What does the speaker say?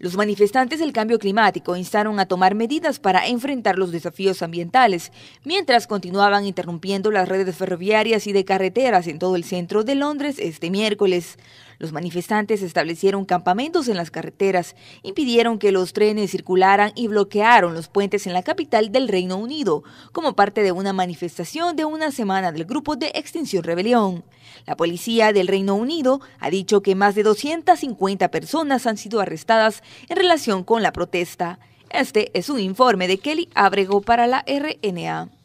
Los manifestantes del cambio climático instaron a tomar medidas para enfrentar los desafíos ambientales, mientras continuaban interrumpiendo las redes ferroviarias y de carreteras en todo el centro de Londres este miércoles. Los manifestantes establecieron campamentos en las carreteras, impidieron que los trenes circularan y bloquearon los puentes en la capital del Reino Unido, como parte de una manifestación de una semana del grupo de Extinción Rebelión. La policía del Reino Unido ha dicho que más de 250 personas han sido arrestadas en relación con la protesta. Este es un informe de Kelly Abrego para la RNA.